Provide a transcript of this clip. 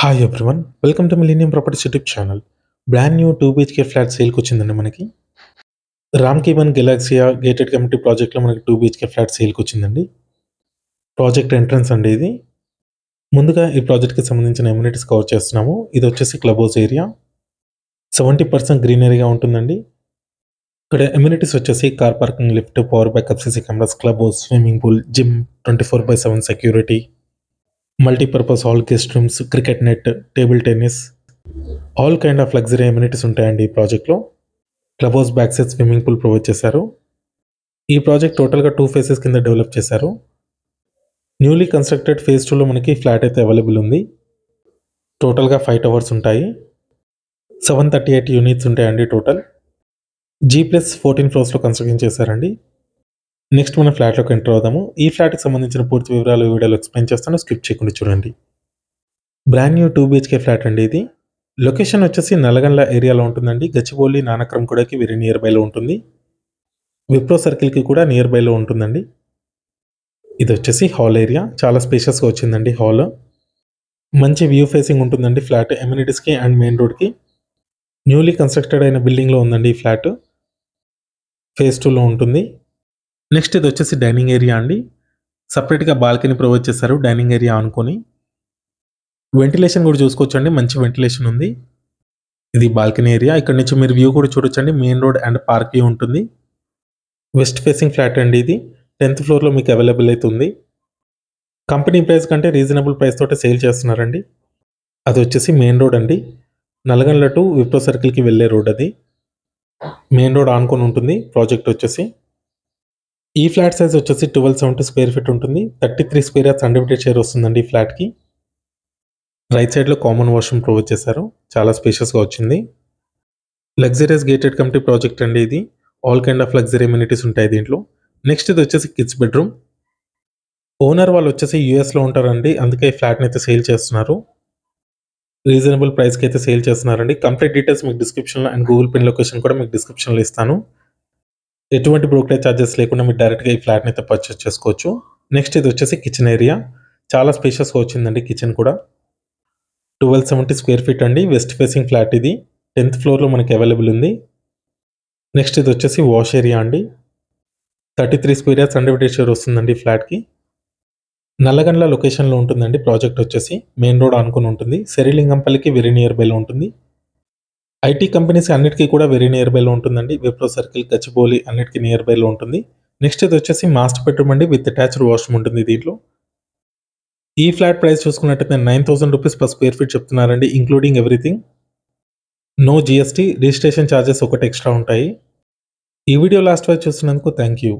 hi everyone welcome to millennium properties YouTube channel brand new two BHK flat సేల్కి వచ్చిందండి మనకి రామ్ కీవన్ గెలాక్సియా గేటెడ్ కమిటీ ప్రాజెక్ట్లో మనకి టూ బీహెచ్కే ఫ్లాట్ సేల్కి వచ్చిందండి ప్రాజెక్ట్ ఎంట్రన్స్ అండి ఇది ముందుగా ఈ ప్రాజెక్ట్కి సంబంధించిన ఎమ్యూనిటీస్ కవర్ చేస్తున్నాము ఇది వచ్చేసి club house area seventy percent గ్రీనరీగా ఉంటుందండి ఇక్కడ ఎమ్యూనిటీస్ వచ్చేసి car parking lift power back CC cameras club house swimming pool gym twenty four by seven security multipurpose hall guest rooms cricket net table tennis all kind of luxury amenities ఉంటాయండి ఈ ప్రాజెక్ట్లో club house back side swimming pool provide చేశారు ఈ project టోటల్గా two phases కింద develop చేశారు newly constructed phase టూలో మనకి ఫ్లాట్ అయితే అవైలబుల్ ఉంది టోటల్గా ఫైవ్ టవర్స్ ఉంటాయి సెవెన్ థర్టీ ఎయిట్ యూనిట్స్ ఉంటాయండి టోటల్ జీ ప్లస్ ఫోర్టీన్ ఫ్లోర్స్లో కన్స్ట్రక్షన్ చేశారండి నెక్స్ట్ మనం ఫ్లాట్లోకి ఎంటర్ అవుదాము ఈ ఫ్లాట్కి సంబంధించిన పూర్తి వివరాలు వీడియోలో ఎక్స్ప్లెయిన్ చేస్తాను స్కిప్ చేయకుండా చూడండి brand new two BHK flat అండి ఇది లొకేషన్ వచ్చేసి నల్గండ్ల ఏరియాలో ఉంటుందండి గచ్చిబౌలి నానక్రం కూడాకి వెరీ నియర్ బైలో ఉంటుంది విప్రో సర్కిల్కి కూడా నియర్ బైలో ఉంటుందండి ఇది వచ్చేసి హాల్ ఏరియా చాలా స్పేషియస్గా వచ్చిందండి హాల్ మంచి వ్యూ ఫేసింగ్ ఉంటుందండి ఫ్లాట్ ఎమ్యూనిటీస్కి అండ్ మెయిన్ రోడ్కి న్యూలీ కన్స్ట్రక్టెడ్ అయిన బిల్డింగ్లో ఉందండి ఈ ఫ్లాట్ ఫేజ్ టూలో ఉంటుంది నెక్స్ట్ ఇది వచ్చేసి డైనింగ్ ఏరియా అండి సపరేట్గా బాల్కనీ ప్రొవైడ్ చేశారు డైనింగ్ ఏరియా అనుకొని వెంటిలేషన్ కూడా చూసుకోవచ్చండి మంచి వెంటిలేషన్ ఉంది ఇది బాల్కనీ ఏరియా ఇక్కడ నుంచి మీరు వ్యూ కూడా చూడొచ్చండి main road and park view ఉంటుంది వెస్ట్ ఫేసింగ్ ఫ్లాట్ అండి ఇది టెన్త్ ఫ్లోర్లో మీకు అవైలబుల్ అవుతుంది కంపెనీ ప్రైస్ కంటే రీజనబుల్ ప్రైస్ తోటి సేల్ చేస్తున్నారండి అది వచ్చేసి మెయిన్ రోడ్ అండి నల్గండ్ల టు విప్రో సర్కిల్కి వెళ్ళే రోడ్ అది మెయిన్ రోడ్ ఆనుకొని ఉంటుంది ప్రాజెక్ట్ వచ్చేసి ఈ ఫ్లాట్ సైజ్ వచ్చేసి ట్వెల్వ్ సెవెంటీ స్క్వేర్ ఫీట్ ఉంటుంది thirty three square yards unlimited share వస్తుందండి ఈ ఫ్లాట్కి రైట్ సైడ్లో కామన్ వాష్రూమ్ ప్రొవైడ్ చేశారు చాలా స్పేషియస్గా వచ్చింది లగ్జరీస్ గేటెడ్ కమిటీ ప్రాజెక్ట్ అండి ఇది all kind of luxury amenities ఉంటాయి దీంట్లో నెక్స్ట్ ఇది వచ్చేసి కిడ్స్ బెడ్రూమ్ ఓనర్ వాళ్ళు వచ్చేసి యూఎస్లో ఉంటారండి అందుకే ఈ ఫ్లాట్ని అయితే సేల్ చేస్తున్నారు రీజనబుల్ ప్రైస్కి అయితే సేల్ చేస్తున్నారండి కంప్లీట్ డీటెయిల్స్ మీకు డిస్క్రిప్షన్లో అండ్ గూగుల్ పిన్ లొకేషన్ కూడా మీకు డిస్క్రిప్షన్లో ఇస్తాను ఎటువంటి బ్రోకరేజ్ ఛార్జెస్ లేకుండా మీరు డైరెక్ట్గా ఈ ఫ్లాట్ని అయితే పర్చేస్ చేసుకోవచ్చు నెక్స్ట్ ఇది వచ్చేసి కిచెన్ ఏరియా చాలా స్పేషియస్గా వచ్చిందండి కిచెన్ కూడా ట్వెల్వ్ సెవెంటీ స్క్వేర్ ఫీట్ అండి వెస్ట్ ఫేసింగ్ ఫ్లాట్ ఇది టెన్త్ ఫ్లోర్లో మనకి అవైలబుల్ ఉంది నెక్స్ట్ ఇది వచ్చేసి వాష్ ఏరియా అండి thirty three square yards undivided share వస్తుందండి ఈ ఫ్లాట్కి నల్లగండ్ల లొకేషన్లో ఉంటుందండి ప్రాజెక్ట్ వచ్చేసి మెయిన్ రోడ్ అనుకుని ఉంటుంది శరీలింగంపల్లికి వెరీ నియర్ బైలో ఉంటుంది ఐటీ కంపెనీస్ అన్నిటికీ కూడా వెరీ నియర్ బైలో ఉంటుందండి విప్రో సర్కిల్ గచ్చిబౌలి అన్నిటికీ నియర్ బైలో ఉంటుంది నెక్స్ట్ ఇది వచ్చేసి మాస్టర్ బెడ్రూమ్ అండి విత్ అటాచ్డ్ వాష్రూమ్ ఉంటుంది దీంట్లో ఈ ఫ్లాట్ ప్రైస్ చూసుకున్నట్టయితే nine thousand rupees per square feet చెప్తున్నారండి including everything no GST registration charges ఒకటి ఎక్స్ట్రా ఉంటాయి ఈ వీడియో లాస్ట్ వైజ్ చూసినందుకు థ్యాంక్ యూ